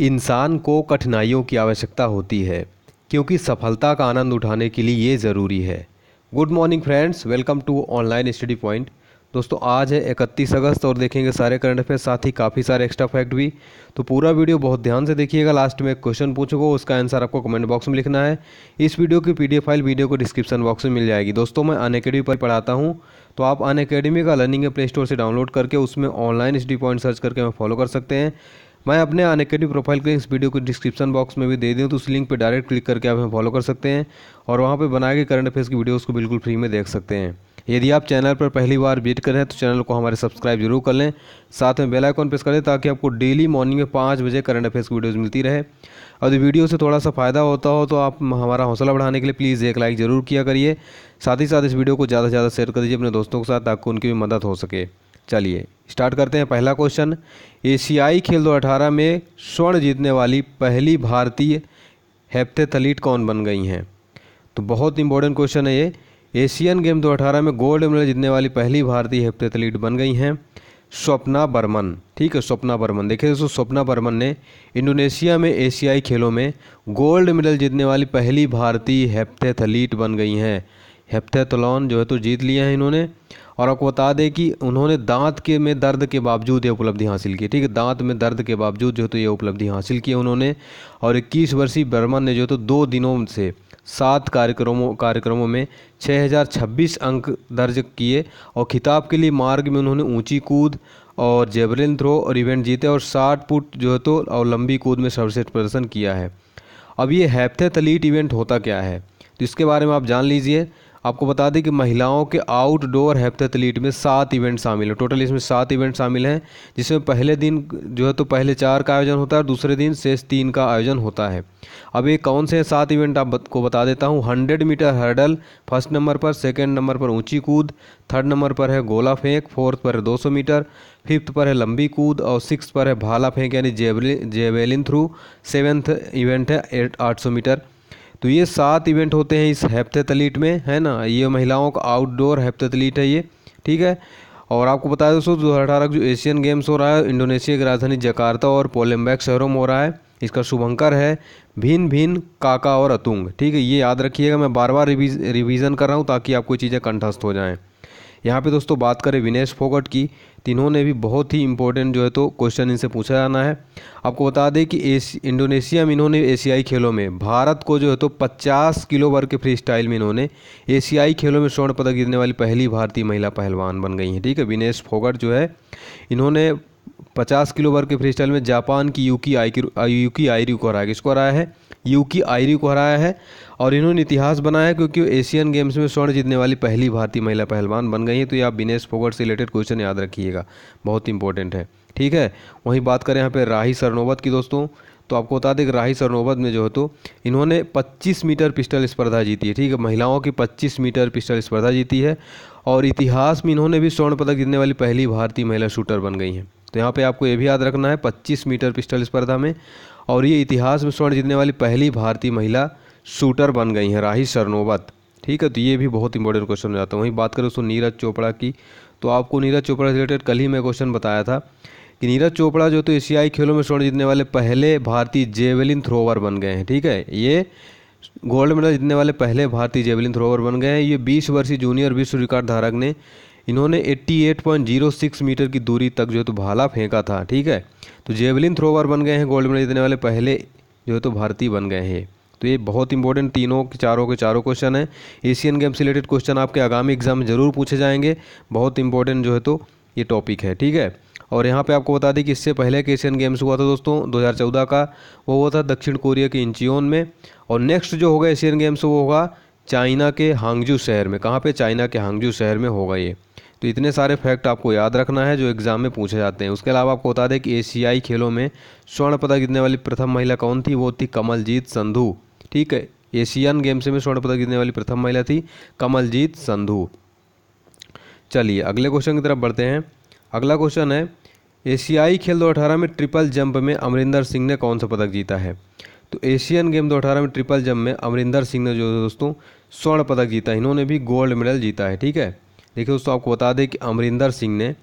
इंसान को कठिनाइयों की आवश्यकता होती है क्योंकि सफलता का आनंद उठाने के लिए ये ज़रूरी है good morning friends welcome to online study point दोस्तों आज है इकतीस अगस्त और देखेंगे सारे करंट अफेयर साथ ही काफ़ी सारे एक्स्ट्रा फैक्ट भी तो पूरा वीडियो बहुत ध्यान से देखिएगा लास्ट में क्वेश्चन पूछोगे उसका आंसर आपको कमेंट बॉक्स में लिखना है इस वीडियो की पी फाइल वीडियो को डिस्क्रिप्शन बॉक्स में मिल जाएगी दोस्तों मैं अन अकेडमी पर पढ़ाता हूँ तो आप अन अकेडमी का लर्निंग प्ले स्टोर से डाउनलोड करके उसमें ऑनलाइन स्टडी पॉइंट सर्च करके हमें फॉलो कर सकते हैं मैं अपने अनकेडमी प्रोफाइल को इस वीडियो को डिस्क्रिप्शन बॉक्स में भी दे दूँ तो उस लिंक पर डायरेक्ट क्लिक करके आप हमें फॉलो कर सकते हैं और वहाँ पर बनाए गए करंट अफेयर्स की वीडियोज़ को बिल्कुल फ्री में देख सकते हैं यदि आप चैनल पर पहली बार विजिट करें तो चैनल को हमारे सब्सक्राइब जरूर कर लें साथ में बेल आइकॉन प्रेस कर लें ताकि आपको डेली मॉर्निंग में पाँच बजे करंट अफेयर्स की वीडियोज़ मिलती रहे और वीडियो से थोड़ा सा फ़ायदा होता हो तो आप हमारा हौसला बढ़ाने के लिए प्लीज़ एक लाइक ज़रूर किया करिए साथ ही साथ इस वीडियो को ज़्यादा से ज़्यादा शेयर कर दीजिए अपने दोस्तों के साथ ताकि उनकी भी मदद हो सके चलिए स्टार्ट करते हैं पहला क्वेश्चन एशियाई खेल 2018 में स्वर्ण जीतने वाली पहली भारतीय हेप्टेथलीट कौन बन गई हैं तो बहुत इंपॉर्टेंट क्वेश्चन है ये एशियन गेम 2018 में गोल्ड मेडल जीतने वाली पहली भारतीय हेप्टेथलीट बन गई हैं स्वप्ना बर्मन ठीक है स्वप्ना बर्मन देखिए दोस्तों स्वप्ना बर्मन ने इंडोनेशिया में एशियाई खेलों में गोल्ड मेडल जीतने वाली पहली भारतीय हेप्टेथलीट बन गई हैं हेप्टेथलॉन जो है तो जीत लिया है इन्होंने और आपको बता दें कि उन्होंने दांत के में दर्द के बावजूद ये उपलब्धि हासिल की ठीक है दांत में दर्द के बावजूद जो तो ये उपलब्धि हासिल की उन्होंने और इक्कीस वर्षीय बर्मन ने जो तो दो दिनों से सात कार्यक्रमों कार्यक्रमों में 6026 अंक दर्ज किए और खिताब के लिए मार्ग में उन्होंने ऊंची कूद और जेबरिन थ्रो और इवेंट जीते और साठ फुट जो है तो और लंबी कूद में सर्वश्रेष्ठ प्रदर्शन किया है अब ये हैप्थेथलीट इवेंट होता क्या है तो इसके बारे में आप जान लीजिए आपको बता दें कि महिलाओं के आउटडोर हेप्थलीट में सात इवेंट शामिल हैं टोटल इसमें सात इवेंट शामिल हैं जिसमें पहले दिन जो है तो पहले चार का आयोजन होता है और दूसरे दिन शेष तीन का आयोजन होता है अब ये कौन से सात इवेंट आपको बता देता हूँ hundred metre hurdle first number पर सेकेंड नंबर पर ऊँची कूद थर्ड नंबर पर है गोला फेंक फोर्थ पर है दो मीटर फिफ्थ पर है लंबी कूद और सिक्स पर है भाला फेंक यानी जेवलिन थ्रू सेवेंथ इवेंट है एट आठ सौ मीटर तो ये सात इवेंट होते हैं इस हेप्थेथलीट में है ना ये महिलाओं का आउटडोर हेप्थेथलीट है ये ठीक है और आपको बता दें दोस्तों दो हज़ार जो एशियन गेम्स हो रहा है इंडोनेशिया की राजधानी जकार्ता और पोलम्बैक शहरों में हो रहा है इसका शुभंकर है भिन भिन काका और अतुंग ठीक है ये याद रखिएगा मैं बार बार रिवीज रिवीज़न कर रहा हूँ ताकि आपको चीज़ें कंठस्थ हो जाएँ यहाँ पे दोस्तों बात करें विनेश फोगट की तीनों ने भी बहुत ही इंपॉर्टेंट जो है तो क्वेश्चन इनसे पूछा जाना है आपको बता दें कि एस इंडोनेशिया में इन्होंने एशियाई खेलों में भारत को जो है तो 50 किलो वर्ग के फ्री स्टाइल में इन्होंने एशियाई खेलों में स्वर्ण पदक जीतने वाली पहली भारतीय महिला पहलवान बन गई हैं ठीक है विनेश फोगट जो है इन्होंने पचास किलो वर्ग के फ्री स्टाइल में जापान की यूकी आई यूकी आयरी को हराया किसको हराया है यूकी आयरी को हराया है और इन्होंने इतिहास बनाया क्योंकि एशियन गेम्स में स्वर्ण जीतने वाली पहली भारतीय महिला पहलवान बन गई हैं तो ये आप बिनेश फोगट से रिलेटेड क्वेश्चन याद रखिएगा बहुत इंपॉर्टेंट है ठीक है वहीं बात करें यहाँ पे राही सरनोबत की दोस्तों तो आपको बता दें कि राही सरनोबत में जो है तो इन्होंने 25 मीटर पिस्टल स्पर्धा जीती है ठीक है महिलाओं की 25 मीटर पिस्टल स्पर्धा जीती है और इतिहास में इन्होंने भी स्वर्ण पदक जीतने वाली पहली भारतीय महिला शूटर बन गई हैं तो यहाँ पे आपको ये भी याद रखना है 25 मीटर पिस्टल स्पर्धा में और ये इतिहास में स्वर्ण जीतने वाली पहली भारतीय महिला शूटर बन गई हैं राही सरनोबत ठीक है तो ये भी बहुत इंपॉर्टेंट क्वेश्चन हो जाता है वहीं बात करें दोस्तों नीरज चोपड़ा की तो आपको नीरज चोपड़ा से रिलेटेड कल ही मैं क्वेश्चन बताया था कि नीरज चोपड़ा जो तो एशियाई खेलों में स्वर्ण जीतने वाले पहले भारतीय जेवलिन थ्रोवर बन गए हैं ठीक है ये गोल्ड मेडल जीतने वाले पहले भारतीय जेवलिन थ्रोवर बन गए हैं ये बीस वर्षीय जूनियर विश्व रिकॉर्ड धारक ने इन्होंने 88.06 मीटर की दूरी तक जो है तो भाला फेंका था ठीक है तो जेवलिन थ्रोवर बन गए हैं गोल्ड मेडल जीतने वाले पहले जो है तो भारतीय बन गए हैं तो ये बहुत इंपॉर्टेंट तीनों के चारों के चारों क्वेश्चन हैं एशियन गेम्स रिलेटेड क्वेश्चन आपके आगामी एग्जाम में ज़रूर पूछे जाएंगे बहुत इंपॉर्टेंट जो है तो ये टॉपिक है ठीक है और यहाँ पे आपको बता दें कि इससे पहले के एशियन गेम्स हुआ था दोस्तों 2014 का वो हुआ था दक्षिण कोरिया के इंचियोन में और नेक्स्ट जो होगा एशियन गेम्स वो होगा चाइना के हांगजू शहर में कहाँ पे चाइना के हांगजू शहर में होगा ये तो इतने सारे फैक्ट आपको याद रखना है जो एग्ज़ाम में पूछे जाते हैं उसके अलावा आपको बता दें कि एशियाई खेलों में स्वर्ण पदक जीतने वाली प्रथम महिला कौन थी वो थी कमलजीत संधू ठीक है एशियन गेम्स में स्वर्ण पदक जीतने वाली प्रथम महिला थी कमलजीत संधू चलिए अगले क्वेश्चन की तरफ बढ़ते हैं अगला क्वेश्चन है एशियाई खेल 2018 में ट्रिपल जंप में अमरिंदर सिंह ने कौन सा पदक जीता है तो एशियन गेम 2018 में ट्रिपल जंप में अमरिंदर सिंह ने जो दोस्तों स्वर्ण पदक जीता है इन्होंने भी गोल्ड मेडल जीता है ठीक है देखिए दोस्तों आपको बता दें कि अमरिंदर सिंह ने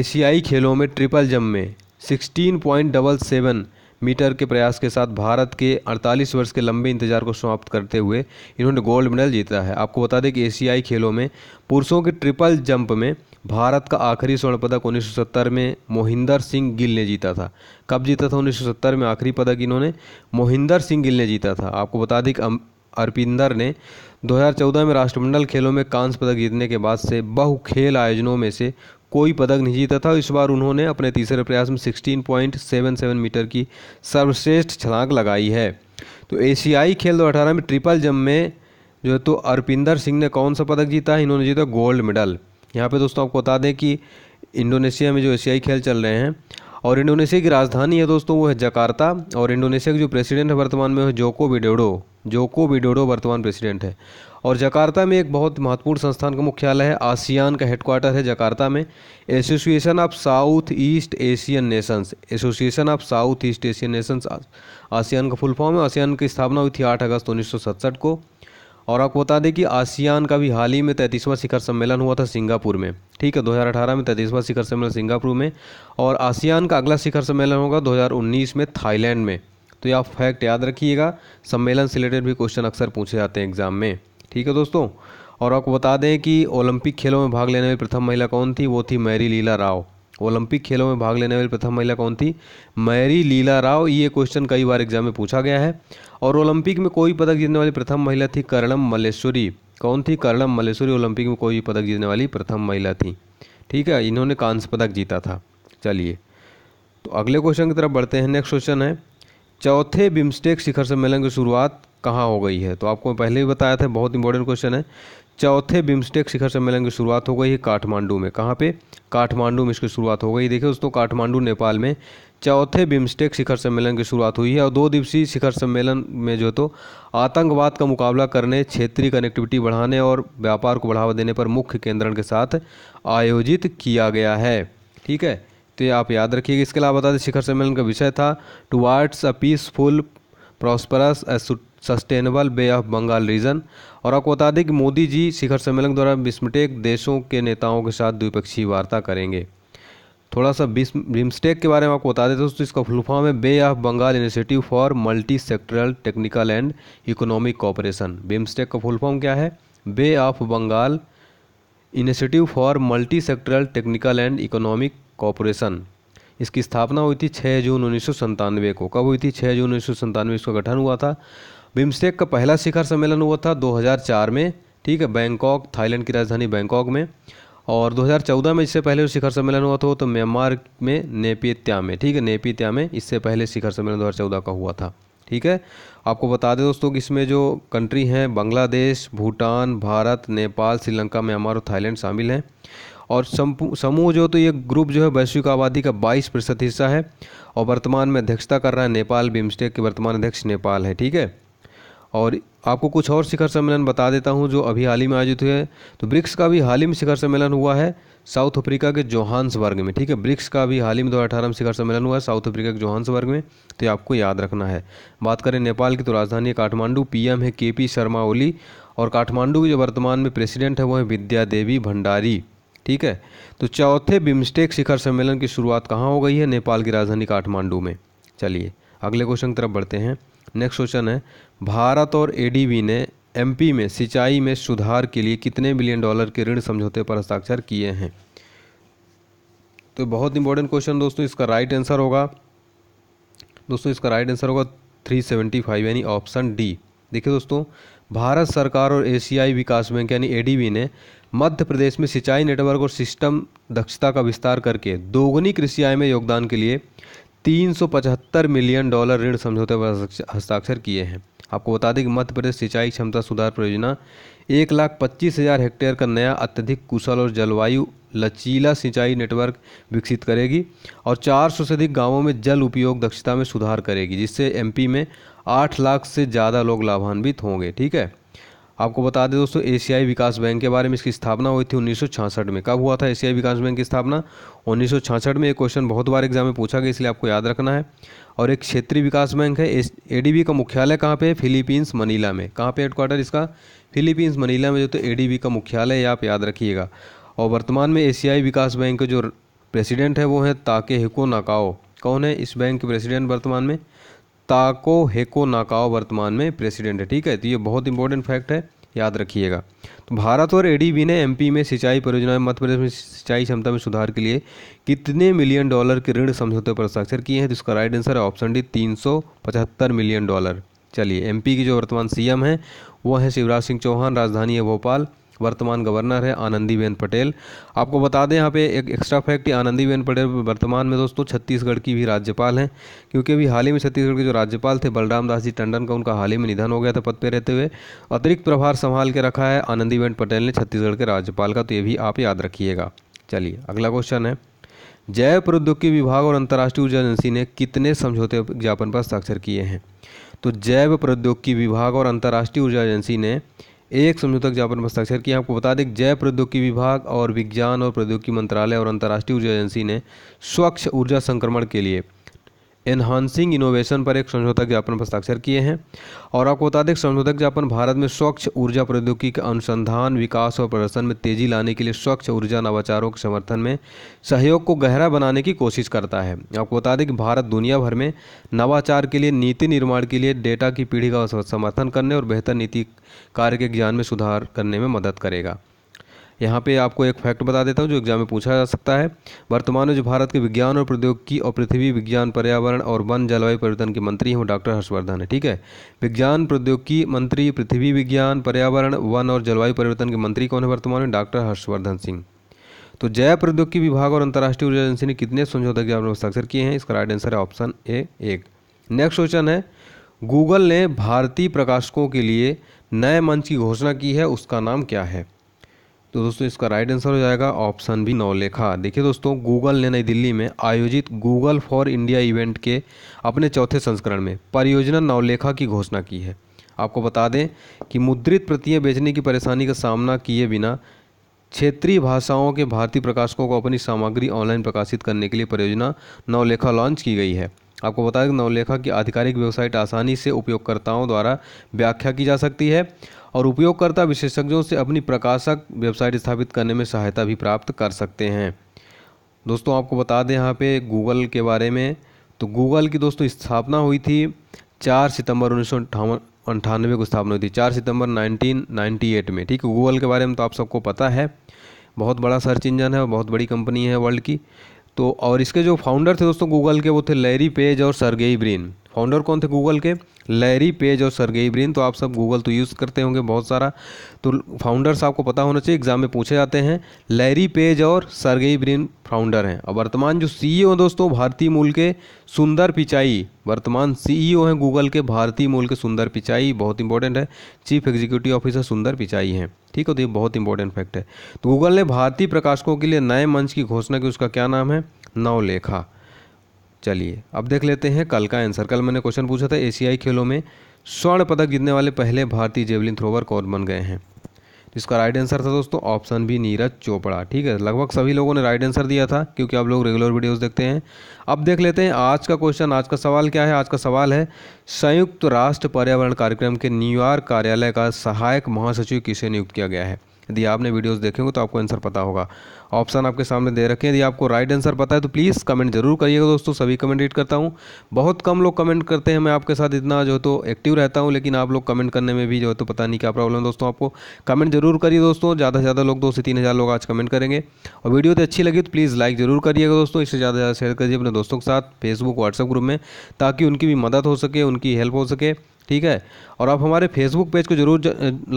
एशियाई खेलों में ट्रिपल जंप में sixteen point double seven metre के प्रयास के साथ भारत के 48 वर्ष के लंबे इंतजार को समाप्त करते हुए इन्होंने गोल्ड मेडल जीता है आपको बता दें कि एशियाई खेलों में पुरुषों के ट्रिपल जंप में भारत का आखिरी स्वर्ण पदक 1970 में मोहिंदर सिंह गिल ने जीता था कब जीता था 1970 में आखिरी पदक इन्होंने मोहिंदर सिंह गिल ने जीता था आपको बता दें कि अरपिंदर ने 2014 में राष्ट्रमंडल खेलों में कांस्य पदक जीतने के बाद से बहु खेल आयोजनों में से कोई पदक नहीं जीता था इस बार उन्होंने अपने तीसरे प्रयास में 16.77 मीटर की सर्वश्रेष्ठ छलांग लगाई है तो एशियाई खेल दो अठारह में ट्रिपल जम में जो है तो अरपिंदर सिंह ने कौन सा पदक जीता है इन्होंने जीता गोल्ड मेडल यहाँ पे दोस्तों आपको बता दें कि इंडोनेशिया में जो एशियाई खेल चल रहे हैं और इंडोनेशिया की राजधानी है दोस्तों वो है जकार्ता और इंडोनेशिया के जो प्रेसिडेंट है वर्तमान में Joko Widodo Joko Widodo president प्रेसिडेंट है और जकार्ता में एक बहुत महत्वपूर्ण संस्थान का मुख्यालय है आसियान का हेडक्वार्टर है जकार्ता में Association of South East Asian Nations Association of South East Asian Nations ASEAN का फुल फॉर्म है आसियान की स्थापना हुई थी आठ अगस्त उन्नीस को और आपको बता दें कि आसियान का भी हाल ही में तैंतीसवां शिखर सम्मेलन हुआ था सिंगापुर में ठीक है 2018 में तैंतीसवां शिखर सम्मेलन सिंगापुर में और आसियान का अगला शिखर सम्मेलन होगा 2019 में थाईलैंड में तो ये आप फैक्ट याद रखिएगा सम्मेलन से रिलेटेड भी क्वेश्चन अक्सर पूछे जाते हैं एग्जाम में ठीक है दोस्तों और आपको बता दें कि ओलंपिक खेलों में भाग लेने वाली प्रथम महिला कौन थी वो थी मैरी लीला राव ओलंपिक खेलों में भाग लेने वाली प्रथम महिला कौन थी मैरी लीला राव ये क्वेश्चन कई बार एग्जाम में पूछा गया है और ओलंपिक में कोई पदक जीतने वाली प्रथम महिला थी कर्णम मलेश्वरी कौन थी कर्णम मलेश्वरी ओलंपिक में कोई पदक जीतने वाली प्रथम महिला थी ठीक है इन्होंने कांस्य पदक जीता था चलिए तो अगले क्वेश्चन की तरफ बढ़ते हैं नेक्स्ट क्वेश्चन है चौथे बिम्स्टेक शिखर सम्मेलन की शुरुआत कहाँ हो गई है तो आपको मैं पहले भी बताया था बहुत इंपॉर्टेंट क्वेश्चन है चौथे बिम्स्टेक शिखर सम्मेलन की शुरुआत हो गई है काठमांडू में कहाँ पे काठमांडू में इसकी शुरुआत हो गई देखिए दोस्तों काठमांडू नेपाल में चौथे बिम्स्टेक शिखर सम्मेलन की शुरुआत हुई है और दो दिवसीय शिखर सम्मेलन में जो तो आतंकवाद का मुकाबला करने क्षेत्रीय कनेक्टिविटी बढ़ाने और व्यापार को बढ़ावा देने पर मुख्य केंद्रण के साथ आयोजित किया गया है ठीक है सकती है आप याद रखिएगा इसके अलावा बता दें शिखर सम्मेलन का विषय था towards a peaceful prosperous sustainable Bay of Bengal region और आपको बता दें कि मोदी जी शिखर सम्मेलन द्वारा बिस्मटेक देशों के नेताओं के साथ द्विपक्षीय वार्ता करेंगे थोड़ा सा बिम्स्टेक के बारे में आपको बता देते दोस्तों इसका फुलफॉर्म है Bay of Bengal initiative for multi sectoral technical and economic cooperation BIMSTEC का फुलफॉर्म क्या है Bay of Bengal initiative for multi sectoral technical and economic cooperation इसकी स्थापना हुई थी 6 जून उन्नीस को कब हुई थी 6 जून उन्नीस सौ संतानवे इसका गठन हुआ था बिम्स्टेक का पहला शिखर सम्मेलन हुआ था 2004 में ठीक है बैंकॉक थाईलैंड की राजधानी बैंकॉक में और 2014 में इससे पहले शिखर सम्मेलन हुआ था तो म्यांमार में नेपियत्या में ठीक है नेपियत्या में इससे पहले शिखर सम्मेलन दो का हुआ था ठीक है आपको बता दें दोस्तों कि इसमें जो कंट्री हैं बांग्लादेश भूटान भारत नेपाल श्रीलंका म्यांमार और थाईलैंड शामिल हैं और समूह जो तो ये ग्रुप जो है वैश्विक आबादी का 22 प्रतिशत हिस्सा है और वर्तमान में अध्यक्षता कर रहा है नेपाल बिम्स्टेक के वर्तमान अध्यक्ष नेपाल है ठीक है और आपको कुछ और शिखर सम्मेलन बता देता हूँ जो अभी हाल ही में आयोजित हुए हैं तो ब्रिक्स का भी हाल ही में शिखर सम्मेलन हुआ है साउथ अफ्रीका के जोहान्सबर्ग में ठीक है ब्रिक्स का भी हाल ही में दो हज़ार में शिखर सम्मेलन हुआ है साउथ अफ्रीका के जोहान्सबर्ग में तो ये आपको याद रखना है बात करें नेपाल की तो राजधानी काठमांडू पी है के पी शर्मा ओली और काठमांडू की जो वर्तमान में प्रेसिडेंट है वो है विद्या देवी भंडारी ठीक है तो चौथे बिम्स्टेक शिखर सम्मेलन की शुरुआत कहाँ हो गई है नेपाल की राजधानी काठमांडू में चलिए अगले क्वेश्चन की तरफ बढ़ते हैं नेक्स्ट क्वेश्चन है भारत और एडीबी ने एमपी में सिंचाई में सुधार के लिए कितने बिलियन डॉलर के ऋण समझौते पर हस्ताक्षर किए हैं तो बहुत इंपॉर्टेंट क्वेश्चन दोस्तों इसका राइट आंसर होगा दोस्तों इसका राइट आंसर होगा थ्री सेवेंटी फाइव यानी ऑप्शन डी देखिए दोस्तों भारत सरकार और एशियाई विकास बैंक यानी एडीबी ने मध्य प्रदेश में सिंचाई नेटवर्क और सिस्टम दक्षता का विस्तार करके दोगुनी कृषि आय में योगदान के लिए तीन सौ पचहत्तर मिलियन डॉलर ऋण समझौते पर हस्ताक्षर किए हैं आपको बता दें कि मध्य प्रदेश सिंचाई क्षमता सुधार परियोजना एक लाख पच्चीस हज़ार हेक्टेयर का नया अत्यधिक कुशल और जलवायु लचीला सिंचाई नेटवर्क विकसित करेगी और 400 से अधिक गांवों में जल उपयोग दक्षता में सुधार करेगी जिससे एमपी में 8 लाख से ज़्यादा लोग लाभान्वित होंगे ठीक है आपको बता दें दोस्तों एशियाई विकास बैंक के बारे में इसकी स्थापना हुई थी उन्नीस में कब हुआ था एशियाई विकास बैंक की स्थापना उन्नीस में एक क्वेश्चन बहुत बार एग्जाम में पूछा गया इसलिए आपको याद रखना है और एक क्षेत्रीय विकास बैंक है एडीबी का मुख्यालय कहाँ पे है फिलीपींस मनीला में कहाँ पे हेडक्वार्टर इसका फिलीपींस मनीला में जो तो ए का मुख्यालय है आप याद रखिएगा और वर्तमान में एशियाई विकास बैंक के जो प्रेसिडेंट है वो है ताके हिको नाकाओ कौन है इस बैंक के प्रेसिडेंट वर्तमान में ताको हेको नाकाओ वर्तमान में प्रेसिडेंट है ठीक है तो ये बहुत इंपॉर्टेंट फैक्ट है याद रखिएगा तो भारत और एडीबी ने एमपी में सिंचाई परियोजनाएं मध्य प्रदेश में सिंचाई क्षमता में सुधार के लिए कितने मिलियन डॉलर के ऋण समझौते पर हस्ताक्षर किए हैं तो इसका राइट आंसर है ऑप्शन डी तीन मिलियन डॉलर चलिए एमपी की जो वर्तमान सीएम हैं वो हैं शिवराज सिंह चौहान राजधानी है भोपाल वर्तमान गवर्नर है आनंदीबेन पटेल आपको बता दें यहाँ पे एक एक्स्ट्रा फैक्ट आनंदीबेन पटेल वर्तमान में दोस्तों छत्तीसगढ़ की भी राज्यपाल हैं क्योंकि अभी हाल ही में छत्तीसगढ़ के जो राज्यपाल थे बलराम दास जी टंडन का उनका हाल ही में निधन हो गया था पद पर रहते हुए अतिरिक्त प्रभार संभाल के रखा है आनंदीबेन पटेल ने छत्तीसगढ़ के राज्यपाल का तो ये भी आप याद रखिएगा चलिए अगला क्वेश्चन है जैव प्रौद्योगिकी विभाग और अंतर्राष्ट्रीय ऊर्जा एजेंसी ने कितने समझौते ज्ञापन पर हस्ताक्षर किए हैं तो जैव प्रौद्योगिकी विभाग और अंतर्राष्ट्रीय ऊर्जा एजेंसी ने एक समझौता ज्ञापन हस्ताक्षर किया आपको बता दें जय प्रौद्योगिकी विभाग और विज्ञान और प्रौद्योगिकी मंत्रालय और अंतर्राष्ट्रीय ऊर्जा एजेंसी ने स्वच्छ ऊर्जा संक्रमण के लिए एनहांसिंग इनोवेशन पर एक समझौता ज्ञापन पर हस्ताक्षर किए हैं और आपको बता दें समझौता ज्ञापन भारत में स्वच्छ ऊर्जा प्रौद्योगिकी के अनुसंधान विकास और प्रदर्शन में तेजी लाने के लिए स्वच्छ ऊर्जा नवाचारों के समर्थन में सहयोग को गहरा बनाने की कोशिश करता है आपको बता दें कि भारत दुनिया भर में नवाचार के लिए नीति निर्माण के लिए डेटा की पीढ़ी का समर्थन करने और बेहतर नीति कार्य के ज्ञान में सुधार करने में मदद करेगा यहाँ पे आपको एक फैक्ट बता देता हूँ जो एग्जाम में पूछा जा सकता है वर्तमान में जो भारत के विज्ञान और प्रौद्योगिकी और पृथ्वी विज्ञान पर्यावरण और वन जलवायु परिवर्तन के मंत्री हैं वो डॉक्टर हर्षवर्धन है ठीक है विज्ञान प्रौद्योगिकी मंत्री पृथ्वी विज्ञान पर्यावरण वन और जलवायु परिवर्तन के मंत्री कौन है वर्तमान में डॉक्टर हर्षवर्धन सिंह तो जैव प्रौद्योगिकी विभाग और अंतर्राष्ट्रीय ऊर्जा एजेंसी ने कितने समझौते ज्ञापन में हस्ताक्षर किए हैं इसका राइट आंसर है ऑप्शन ए एक नेक्स्ट क्वेश्चन है गूगल ने भारतीय प्रकाशकों के लिए नए मंच की घोषणा की है उसका नाम क्या है तो दोस्तों इसका राइट आंसर हो जाएगा ऑप्शन भी नौलेखा देखिए दोस्तों गूगल ने नई दिल्ली में आयोजित गूगल फॉर इंडिया इवेंट के अपने चौथे संस्करण में परियोजना नौलेखा की घोषणा की है आपको बता दें कि मुद्रित प्रतियां बेचने की परेशानी का सामना किए बिना क्षेत्रीय भाषाओं के भारतीय प्रकाशकों को अपनी सामग्री ऑनलाइन प्रकाशित करने के लिए परियोजना नवलेखा लॉन्च की गई है आपको बता दें नवलेखा की आधिकारिक वेबसाइट आसानी से उपयोगकर्ताओं द्वारा व्याख्या की जा सकती है और उपयोगकर्ता विशेषज्ञों से अपनी प्रकाशक वेबसाइट स्थापित करने में सहायता भी प्राप्त कर सकते हैं दोस्तों आपको बता दें यहाँ पे गूगल के बारे में तो गूगल की दोस्तों स्थापना हुई थी चार सितंबर उन्नीस अंठानवे को स्थापना हुई थी चार सितंबर 1998 में ठीक है गूगल के बारे में तो आप सबको पता है बहुत बड़ा सर्च इंजन है बहुत बड़ी कंपनी है वर्ल्ड की तो और इसके जो फाउंडर थे दोस्तों गूगल के वो थे लैरी पेज और सरगेई ब्रिन फाउंडर कौन थे गूगल के लैरी पेज और सरगेई ब्रिन तो आप सब गूगल तो यूज़ करते होंगे बहुत सारा तो फाउंडर्स आपको पता होना चाहिए एग्जाम में पूछे जाते हैं लैरी पेज और सरगेई ब्रिन फाउंडर हैं और वर्तमान जो सीईओ हैं दोस्तों भारतीय मूल के सुंदर पिचाई वर्तमान सीईओ हैं गूगल के भारतीय मूल के सुंदर पिचाई बहुत इंपॉर्टेंट है चीफ एग्जीक्यूटिव ऑफिसर सुंदर पिचाई हैं ठीक है तो ये बहुत इंपॉर्टेंट फैक्ट है तो गूगल ने भारतीय प्रकाशकों के लिए नए मंच की घोषणा की उसका क्या नाम है नवलेखा चलिए अब देख लेते हैं कल का आंसर कल मैंने क्वेश्चन पूछा था एशियाई खेलों में स्वर्ण पदक जीतने वाले पहले भारतीय जेवलिन थ्रोवर कौन बन गए हैं जिसका राइट आंसर था दोस्तों ऑप्शन भी नीरज चोपड़ा ठीक है लगभग सभी लोगों ने राइट आंसर दिया था क्योंकि आप लोग रेगुलर वीडियोस देखते हैं अब देख लेते हैं आज का क्वेश्चन आज का सवाल क्या है आज का सवाल है संयुक्त राष्ट्र पर्यावरण कार्यक्रम के न्यूयॉर्क कार्यालय का सहायक महासचिव किसे नियुक्त किया गया है यदि आपने वीडियोज देखेंगे तो आपको आंसर पता होगा ऑप्शन आपके सामने दे रखे हैं यदि आपको राइट आंसर पता है तो प्लीज़ कमेंट जरूर करिएगा दोस्तों सभी कमेंट रीड करता हूँ बहुत कम लोग कमेंट करते हैं मैं आपके साथ इतना जो तो एक्टिव रहता हूँ लेकिन आप लोग कमेंट करने में भी जो है तो पता नहीं क्या प्रॉब्लम दोस्तों आपको कमेंट जरूर करिए दोस्तों ज़्यादा से ज़्यादा लोग दो से तीन हज़ार लोग आज कमेंट करेंगे और वीडियो तो अच्छी लगी तो प्लीज़ लाइक जरूर करिएगा दोस्तों इससे ज़्यादा ज़्यादा शेयर करिए अपने दोस्तों के साथ फेसबुक व्हाट्सअप ग्रुप में ताकि उनकी भी मदद हो सके उनकी हेल्प हो सके ठीक है और आप हमारे फेसबुक पेज को जरूर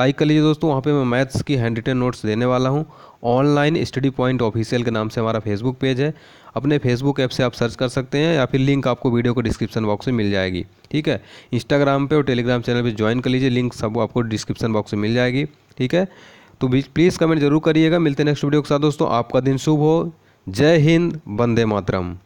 लाइक कर लीजिए दोस्तों वहाँ पे मैं मैथ्स की हैंड रिटन नोट्स देने वाला हूँ ऑनलाइन स्टडी पॉइंट ऑफिशियल के नाम से हमारा फेसबुक पेज है अपने फेसबुक ऐप से आप सर्च कर सकते हैं या फिर लिंक आपको वीडियो को डिस्क्रिप्शन बॉक्स में मिल जाएगी ठीक है इंस्टाग्राम पे और टेलीग्राम चैनल पे ज्वाइन कर लीजिए लिंक सब आपको डिस्क्रिप्शन बॉक्स में मिल जाएगी ठीक है तो प्लीज़ कमेंट जरूर करिएगा मिलते हैं नेक्स्ट वीडियो के साथ दोस्तों आपका दिन शुभ हो जय हिंद वंदे मातरम